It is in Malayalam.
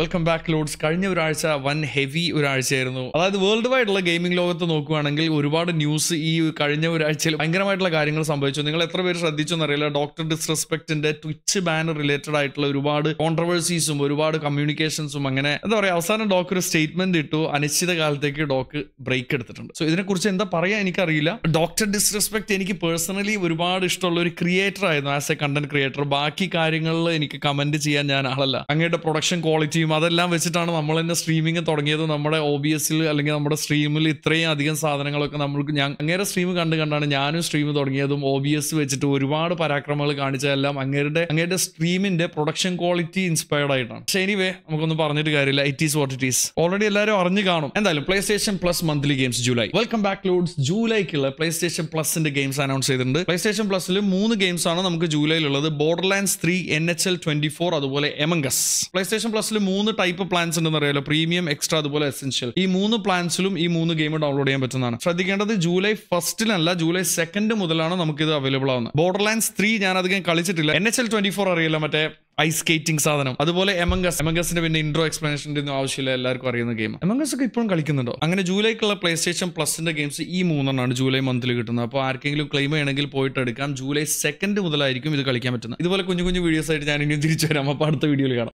വെൽക്കം ബാക്ക് ലോഡ്സ് കഴിഞ്ഞ ഒരാഴ്ച വൻ ഹെവി ഒരാഴ്ചയായിരുന്നു അതായത് വേൾഡ് വൈഡുള്ള ഗെയിമിംഗ് ലോകത്ത് നോക്കുകയാണെങ്കിൽ ഒരുപാട് ന്യൂസ് ഈ കഴിഞ്ഞ ഒരാഴ്ചയിൽ ഭയങ്കരമായിട്ടുള്ള കാര്യങ്ങൾ സംഭവിച്ചു നിങ്ങൾ എത്ര പേര് ശ്രദ്ധിച്ചു എന്നറിയില്ല ഡോക്ടർ ഡിസ്റെസ്പെക്ടിന്റെ ട്വിച്ച് ബാൻ റിലേറ്റഡ് ആയിട്ടുള്ള ഒരുപാട് കോൺട്രവേഴ്സീസും ഒരുപാട് കമ്മ്യൂണിക്കേഷൻസും അങ്ങനെ എന്താ പറയുക അവസാനം ഡോക്ടർ ഒരു സ്റ്റേറ്റ്മെന്റ് ഇട്ടു അനിശ്ചിത കാലത്തേക്ക് ഡോക്ക് ബ്രേക്ക് എടുത്തിട്ടുണ്ട് സോ ഇതിനെക്കുറിച്ച് എന്താ പറയാ എനിക്കറിയില്ല ഡോക്ടർ ഡിസ്റെസ്പെക്ട് എനിക്ക് പേഴ്സണലി ഒരുപാട് ഇഷ്ടമുള്ള ഒരു ക്രിയേറ്റർ ആയിരുന്നു ആസ് എ കണ്ടന്റ് ക്രിയേറ്റർ ബാക്കി കാര്യങ്ങളിൽ എനിക്ക് കമന്റ് ചെയ്യാൻ ഞാൻ ആളല്ല അങ്ങയുടെ പ്രൊഡക്ഷൻ ക്വാളിറ്റി ചെയ്യും അതെല്ലാം വെച്ചിട്ടാണ് നമ്മൾ തന്നെ സ്ട്രീമിങ് തുടങ്ങിയത് നമ്മുടെ ഒ ബി എസിൽ അല്ലെങ്കിൽ നമ്മുടെ സ്ട്രീമിൽ ഇത്രയും അധികം സാധനങ്ങളൊക്കെ നമ്മൾക്ക് ഞാൻ അങ്ങേരെ സ്ട്രീം കണ്ട് കണ്ടാണ് ഞാനും സ്ട്രീം തുടങ്ങിയതും ഒ ബി എസ് വെച്ചിട്ട് ഒരുപാട് പരാക്രമങ്ങൾ കാണിച്ചതെല്ലാം അങ്ങേരുടെ അങ്ങേരുടെ സ്ട്രീമിന്റെ പ്രൊഡക്ഷൻ ക്വാളിറ്റി ഇൻസ്പയർഡ് ആയിട്ടാണ് പക്ഷേ എനിവേ നമുക്കൊന്നും പറഞ്ഞിട്ട് കാര്യമില്ല it is what it is already എല്ലാവരും അറിഞ്ഞു കാണും എന്തായാലും PlayStation plus monthly games July welcome back lords ജൂലൈക്കുള്ള പ്ലേ സ്റ്റേഷൻ പ്ലസിന്റെ ഗെയിംസ് അനൗൺസ് ചെയ്തിട്ടുണ്ട് പ്ലേ സ്റ്റേഷൻ പ്ലസിൽ മൂന്ന് ഗെയിംസ് ആണ് നമുക്ക് ജൂലൈയിലുള്ളത് Borderlands three N H L twenty four അതുപോലെ എമംഗസ് പ്ലേ സ്റ്റേഷൻ പ്ലസിൽ മൂന്ന് ടൈപ്പ് പ്ലാൻസ് ഉണ്ടെന്ന് അറിയാലോ പ്രീമിയം എക്സ്ട്രാ അതുപോലെ എസെൻഷ്യൽ ഈ മൂന്ന് പ്ലാൻസിലും ഈ മൂന്ന് ഗെയിം ഡൗൺലോഡ് ചെയ്യാൻ പറ്റുന്നതാണ് ശ്രദ്ധിക്കേണ്ടത് ജൂലൈ ഫസ്റ്റിലല്ല ജൂലൈ സെക്കൻഡ് മുതലാണ് നമുക്കിത് അവൈലബിൾ ആവുന്നത് ബോർഡർ ലൈൻസ് ത്രീ ഞാൻ അധികം കളിച്ചിട്ടില്ല N H L twenty four അറിയില്ല മറ്റേ ഐസ് സ്കേറ്റിംഗ് സാധനം അതുപോലെ എമംഗസ് എമംഗസിന്റെ പിന്നെ ഇൻട്രോ എക്സ്പ്ലനേഷൻ്റെ ഒന്നും ആവശ്യമില്ല എല്ലാവർക്കും അറിയുന്ന ഗെയിം എമംഗസ് ഒക്കെ ഇപ്പോഴും കളിക്കുന്നുണ്ടോ അങ്ങനെ ജൂലൈക്കുള്ള പ്ലേ സ്റ്റേഷൻ പ്ലസിന്റെ ഗെയിംസ് ഈ മൂന്നെണ്ണമാണ് ജൂലൈ മന്തിൽ കിട്ടുന്നത് അപ്പോൾ ആർക്കെങ്കിലും ക്ലെയിം ചെയ്യണമെങ്കിൽ പോയിട്ട് എടുക്കാം ജൂലൈ സെക്കൻഡ് മുതലായിരിക്കും ഇത് കളിക്കാൻ പറ്റുന്നത് ഇതുപോലെ കുഞ്ഞു കുഞ്ഞു വീഡിയോസ് ആയിട്ട് ഞാൻ ഇനിയും തിരിച്ചു വരാം അപ്പോൾ അടുത്ത വീഡിയോയിൽ കാണാം